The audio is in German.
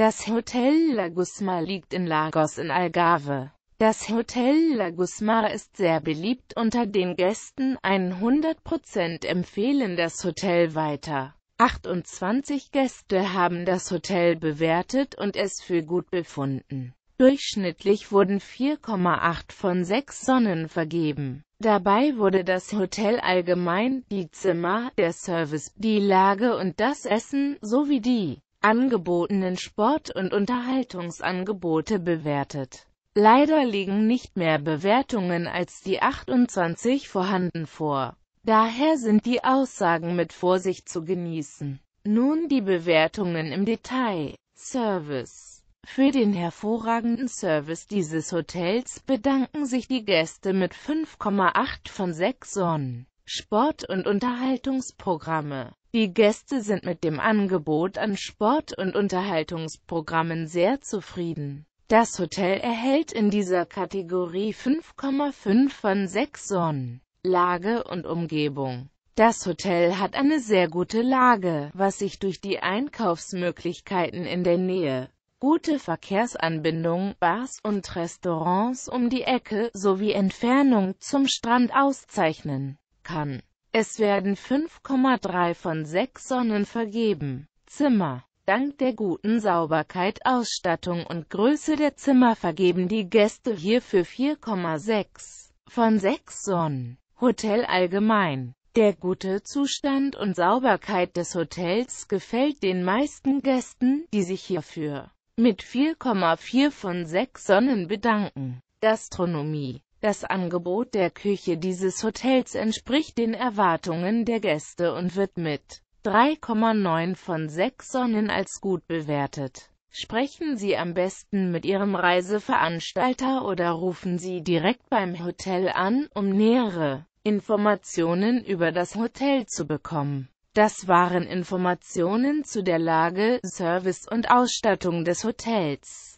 Das Hotel La Guzma liegt in Lagos in Algarve. Das Hotel La Guzma ist sehr beliebt unter den Gästen, 100% empfehlen das Hotel weiter. 28 Gäste haben das Hotel bewertet und es für gut befunden. Durchschnittlich wurden 4,8 von 6 Sonnen vergeben. Dabei wurde das Hotel allgemein, die Zimmer, der Service, die Lage und das Essen, sowie die angebotenen Sport- und Unterhaltungsangebote bewertet. Leider liegen nicht mehr Bewertungen als die 28 vorhanden vor. Daher sind die Aussagen mit Vorsicht zu genießen. Nun die Bewertungen im Detail. Service Für den hervorragenden Service dieses Hotels bedanken sich die Gäste mit 5,8 von 6 Sonnen. Sport- und Unterhaltungsprogramme. Die Gäste sind mit dem Angebot an Sport- und Unterhaltungsprogrammen sehr zufrieden. Das Hotel erhält in dieser Kategorie 5,5 von 6 Sonnen. Lage und Umgebung das Hotel hat eine sehr gute Lage, was sich durch die Einkaufsmöglichkeiten in der Nähe, gute Verkehrsanbindung, Bars und Restaurants um die Ecke sowie Entfernung zum Strand auszeichnen kann. Es werden 5,3 von 6 Sonnen vergeben. Zimmer Dank der guten Sauberkeit, Ausstattung und Größe der Zimmer vergeben die Gäste hierfür 4,6 von 6 Sonnen. Hotel allgemein Der gute Zustand und Sauberkeit des Hotels gefällt den meisten Gästen, die sich hierfür mit 4,4 von 6 Sonnen bedanken. Gastronomie das Angebot der Küche dieses Hotels entspricht den Erwartungen der Gäste und wird mit 3,9 von 6 Sonnen als gut bewertet. Sprechen Sie am besten mit Ihrem Reiseveranstalter oder rufen Sie direkt beim Hotel an, um nähere Informationen über das Hotel zu bekommen. Das waren Informationen zu der Lage, Service und Ausstattung des Hotels.